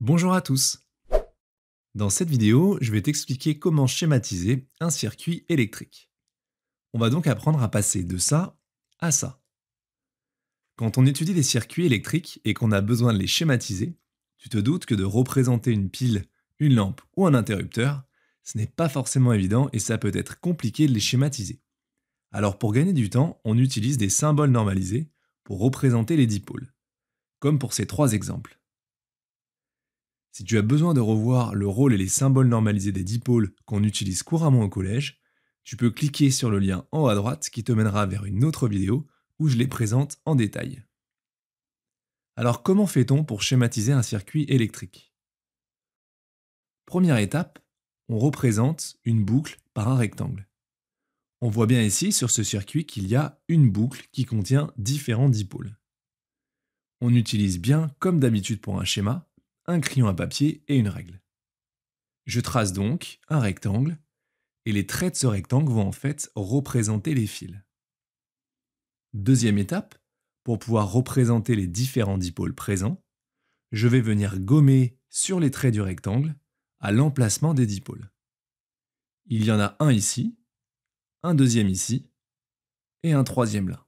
Bonjour à tous Dans cette vidéo, je vais t'expliquer comment schématiser un circuit électrique. On va donc apprendre à passer de ça à ça. Quand on étudie les circuits électriques et qu'on a besoin de les schématiser, tu te doutes que de représenter une pile, une lampe ou un interrupteur, ce n'est pas forcément évident et ça peut être compliqué de les schématiser. Alors pour gagner du temps, on utilise des symboles normalisés pour représenter les dipôles, comme pour ces trois exemples. Si tu as besoin de revoir le rôle et les symboles normalisés des dipôles qu'on utilise couramment au collège, tu peux cliquer sur le lien en haut à droite qui te mènera vers une autre vidéo où je les présente en détail. Alors comment fait-on pour schématiser un circuit électrique Première étape, on représente une boucle par un rectangle. On voit bien ici sur ce circuit qu'il y a une boucle qui contient différents dipôles. On utilise bien, comme d'habitude pour un schéma, un crayon à papier et une règle. Je trace donc un rectangle, et les traits de ce rectangle vont en fait représenter les fils. Deuxième étape, pour pouvoir représenter les différents dipôles présents, je vais venir gommer sur les traits du rectangle à l'emplacement des dipôles. Il y en a un ici, un deuxième ici, et un troisième là.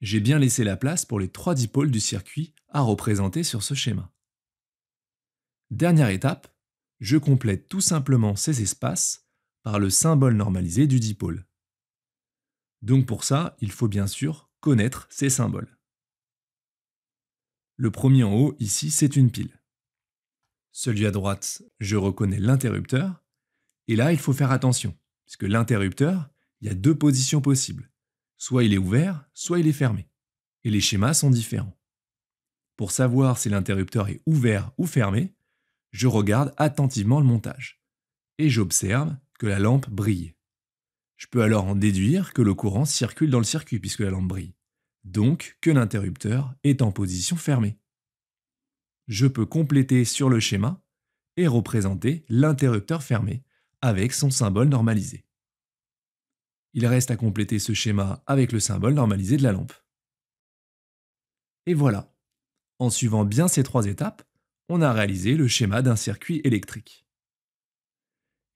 J'ai bien laissé la place pour les trois dipôles du circuit à représenter sur ce schéma. Dernière étape, je complète tout simplement ces espaces par le symbole normalisé du dipôle. Donc pour ça, il faut bien sûr connaître ces symboles. Le premier en haut, ici, c'est une pile. Celui à droite, je reconnais l'interrupteur. Et là, il faut faire attention, puisque l'interrupteur, il y a deux positions possibles. Soit il est ouvert, soit il est fermé. Et les schémas sont différents. Pour savoir si l'interrupteur est ouvert ou fermé, je regarde attentivement le montage et j'observe que la lampe brille. Je peux alors en déduire que le courant circule dans le circuit puisque la lampe brille, donc que l'interrupteur est en position fermée. Je peux compléter sur le schéma et représenter l'interrupteur fermé avec son symbole normalisé. Il reste à compléter ce schéma avec le symbole normalisé de la lampe. Et voilà. En suivant bien ces trois étapes, on a réalisé le schéma d'un circuit électrique.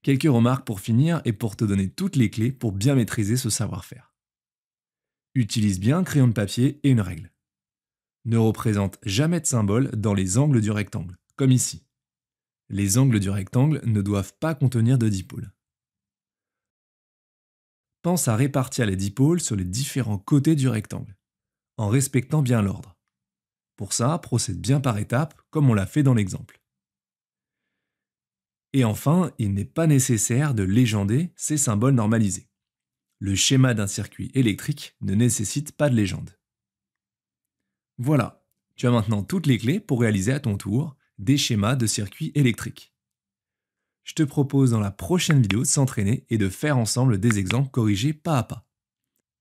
Quelques remarques pour finir et pour te donner toutes les clés pour bien maîtriser ce savoir-faire. Utilise bien un crayon de papier et une règle. Ne représente jamais de symbole dans les angles du rectangle, comme ici. Les angles du rectangle ne doivent pas contenir de dipôles. Pense à répartir les dipôles sur les différents côtés du rectangle, en respectant bien l'ordre. Pour ça, procède bien par étapes, comme on l'a fait dans l'exemple. Et enfin, il n'est pas nécessaire de légender ces symboles normalisés. Le schéma d'un circuit électrique ne nécessite pas de légende. Voilà, tu as maintenant toutes les clés pour réaliser à ton tour des schémas de circuits électriques. Je te propose dans la prochaine vidéo de s'entraîner et de faire ensemble des exemples corrigés pas à pas.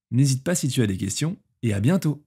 N'hésite pas si tu as des questions et à bientôt